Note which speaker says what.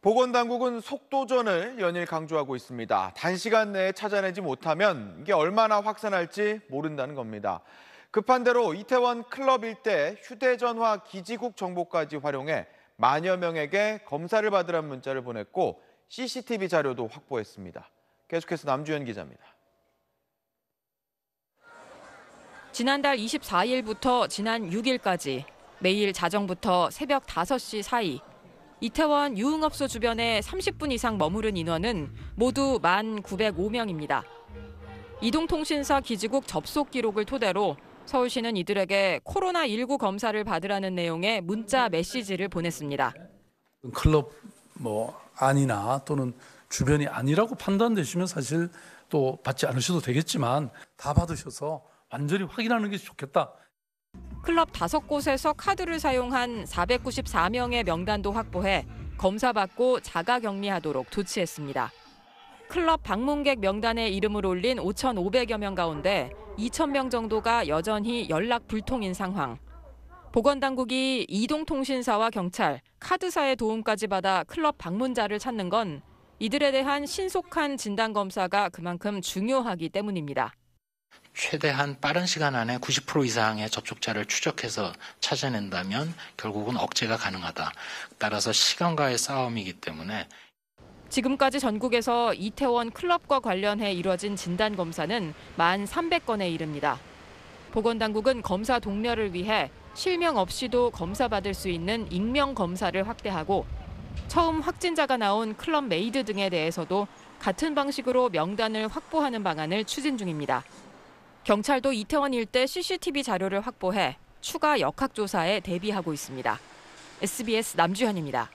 Speaker 1: 보건당국은 속도전을 연일 강조하고 있습니다. 단시간 내에 찾아내지 못하면 이게 얼마나 확산할지 모른다는 겁니다. 급한 대로 이태원 클럽 일대 휴대전화 기지국 정보까지 활용해 만여 명에게 검사를 받으란 문자를 보냈고 CCTV 자료도 확보했습니다. 계속해서 남주현 기자입니다.
Speaker 2: 지난달 24일부터 지난 6일까지 매일 자정부터 새벽 5시 사이 이태원 유흥업소 주변에 30분 이상 머무른 인원은 모두 1만 905명입니다. 이동통신사 기지국 접속 기록을 토대로 서울시는 이들에게 코로나19 검사를 받으라는 내용의 문자 메시지를 보냈습니다.
Speaker 3: 클럽 뭐 아니나 또는 주변이 아니라고 판단되시면 사실 또 받지 않으셔도 되겠지만 다 받으셔서 완전히 확인하는 게 좋겠다. 클럽
Speaker 2: 다섯 곳에서 카드를 사용한 494명의 명단도 확보해 검사받고 자가 격리하도록 조치했습니다. 클럽 방문객 명단에 이름을 올린 5,500여 명 가운데 2,000명 정도가 여전히 연락 불통인 상황. 보건당국이 이동통신사와 경찰, 카드사의 도움까지 받아 클럽 방문자를 찾는 건 이들에 대한 신속한 진단검사가 그만큼 중요하기 때문입니다.
Speaker 4: 최대한 빠른 시간 안에 90% 이상의 접촉자를 추적해서 찾아낸다면 결국은 억제가 가능하다. 따라서 시간과의 싸움이기 때문에
Speaker 2: 지금까지 전국에서 이태원 클럽과 관련해 이뤄진 진단 검사는 1만 300건에 이릅니다. 보건당국은 검사 동료를 위해 실명 없이도 검사받을 수 있는 익명 검사를 확대하고 처음 확진자가 나온 클럽 메이드 등에 대해서도 같은 방식으로 명단을 확보하는 방안을 추진 중입니다. 경찰도 이태원 일대 CCTV 자료를 확보해 추가 역학조사에 대비하고 있습니다. SBS 남주현입니다.